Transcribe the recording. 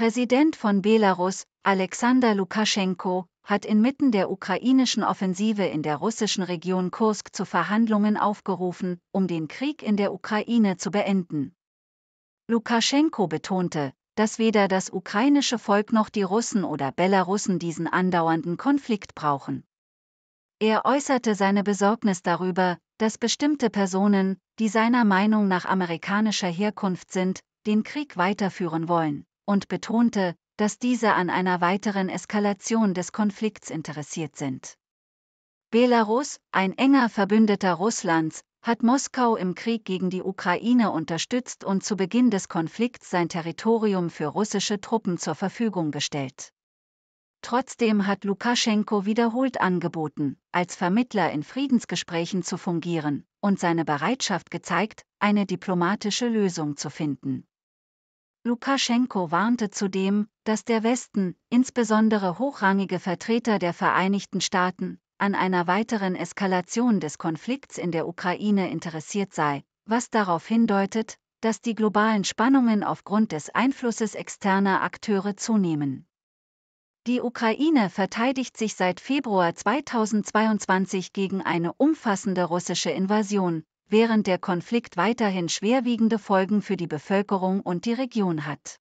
Präsident von Belarus, Alexander Lukaschenko, hat inmitten der ukrainischen Offensive in der russischen Region Kursk zu Verhandlungen aufgerufen, um den Krieg in der Ukraine zu beenden. Lukaschenko betonte, dass weder das ukrainische Volk noch die Russen oder Belarussen diesen andauernden Konflikt brauchen. Er äußerte seine Besorgnis darüber, dass bestimmte Personen, die seiner Meinung nach amerikanischer Herkunft sind, den Krieg weiterführen wollen und betonte, dass diese an einer weiteren Eskalation des Konflikts interessiert sind. Belarus, ein enger Verbündeter Russlands, hat Moskau im Krieg gegen die Ukraine unterstützt und zu Beginn des Konflikts sein Territorium für russische Truppen zur Verfügung gestellt. Trotzdem hat Lukaschenko wiederholt angeboten, als Vermittler in Friedensgesprächen zu fungieren und seine Bereitschaft gezeigt, eine diplomatische Lösung zu finden. Lukaschenko warnte zudem, dass der Westen, insbesondere hochrangige Vertreter der Vereinigten Staaten, an einer weiteren Eskalation des Konflikts in der Ukraine interessiert sei, was darauf hindeutet, dass die globalen Spannungen aufgrund des Einflusses externer Akteure zunehmen. Die Ukraine verteidigt sich seit Februar 2022 gegen eine umfassende russische Invasion, während der Konflikt weiterhin schwerwiegende Folgen für die Bevölkerung und die Region hat.